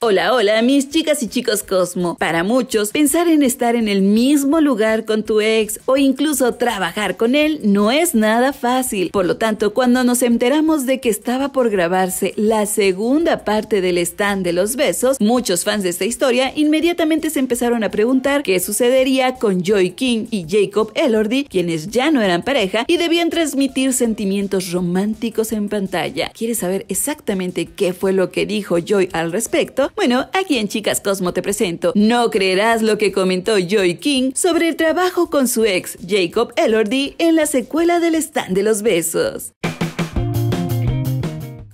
Hola, hola, mis chicas y chicos Cosmo. Para muchos, pensar en estar en el mismo lugar con tu ex o incluso trabajar con él no es nada fácil. Por lo tanto, cuando nos enteramos de que estaba por grabarse la segunda parte del stand de los besos, muchos fans de esta historia inmediatamente se empezaron a preguntar qué sucedería con Joy King y Jacob Elordi, quienes ya no eran pareja y debían transmitir sentimientos románticos en pantalla. ¿Quieres saber exactamente qué fue lo que dijo Joy al respecto? Bueno, aquí en Chicas Cosmo te presento. No creerás lo que comentó Joy King sobre el trabajo con su ex, Jacob Elordi, en la secuela del stand de los besos.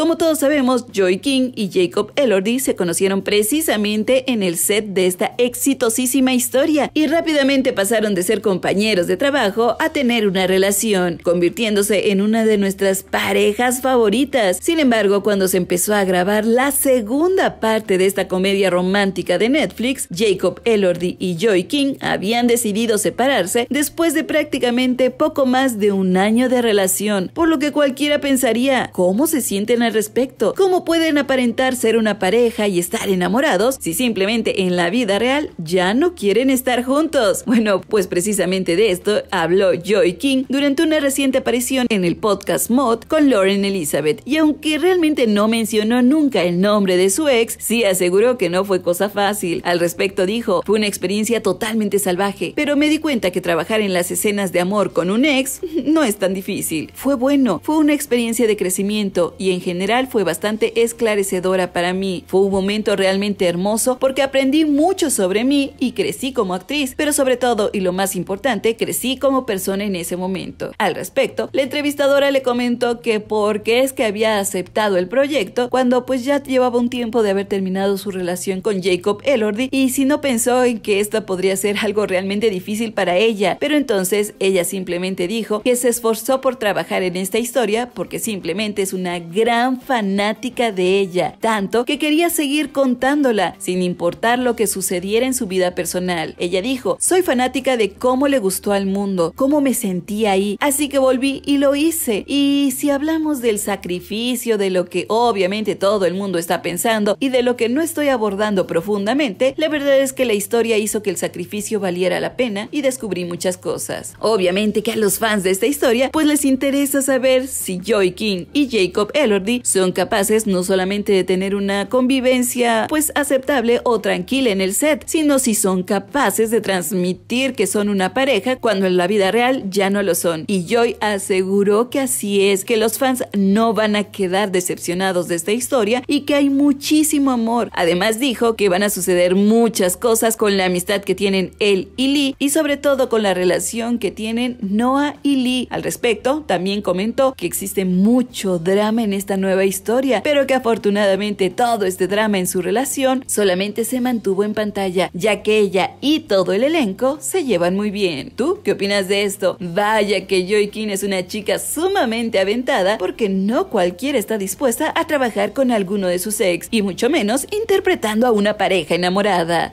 Como todos sabemos, Joy King y Jacob Elordi se conocieron precisamente en el set de esta exitosísima historia y rápidamente pasaron de ser compañeros de trabajo a tener una relación, convirtiéndose en una de nuestras parejas favoritas. Sin embargo, cuando se empezó a grabar la segunda parte de esta comedia romántica de Netflix, Jacob Elordi y Joy King habían decidido separarse después de prácticamente poco más de un año de relación, por lo que cualquiera pensaría, ¿cómo se sienten respecto. ¿Cómo pueden aparentar ser una pareja y estar enamorados si simplemente en la vida real ya no quieren estar juntos? Bueno, pues precisamente de esto habló Joy King durante una reciente aparición en el podcast Mod con Lauren Elizabeth y aunque realmente no mencionó nunca el nombre de su ex, sí aseguró que no fue cosa fácil. Al respecto dijo, fue una experiencia totalmente salvaje, pero me di cuenta que trabajar en las escenas de amor con un ex no es tan difícil. Fue bueno, fue una experiencia de crecimiento y en general fue bastante esclarecedora para mí. Fue un momento realmente hermoso porque aprendí mucho sobre mí y crecí como actriz, pero sobre todo y lo más importante, crecí como persona en ese momento. Al respecto, la entrevistadora le comentó que porque es que había aceptado el proyecto cuando pues ya llevaba un tiempo de haber terminado su relación con Jacob Elordi y si no pensó en que esto podría ser algo realmente difícil para ella, pero entonces ella simplemente dijo que se esforzó por trabajar en esta historia porque simplemente es una gran fanática de ella, tanto que quería seguir contándola, sin importar lo que sucediera en su vida personal. Ella dijo, soy fanática de cómo le gustó al mundo, cómo me sentí ahí, así que volví y lo hice. Y si hablamos del sacrificio, de lo que obviamente todo el mundo está pensando y de lo que no estoy abordando profundamente, la verdad es que la historia hizo que el sacrificio valiera la pena y descubrí muchas cosas. Obviamente que a los fans de esta historia pues les interesa saber si Joy King y Jacob Ellard son capaces no solamente de tener una convivencia pues aceptable o tranquila en el set, sino si son capaces de transmitir que son una pareja cuando en la vida real ya no lo son. Y Joy aseguró que así es, que los fans no van a quedar decepcionados de esta historia y que hay muchísimo amor. Además dijo que van a suceder muchas cosas con la amistad que tienen él y Lee y sobre todo con la relación que tienen Noah y Lee. Al respecto, también comentó que existe mucho drama en esta nueva historia, pero que afortunadamente todo este drama en su relación solamente se mantuvo en pantalla, ya que ella y todo el elenco se llevan muy bien. ¿Tú qué opinas de esto? Vaya que Joy es una chica sumamente aventada porque no cualquiera está dispuesta a trabajar con alguno de sus ex, y mucho menos interpretando a una pareja enamorada.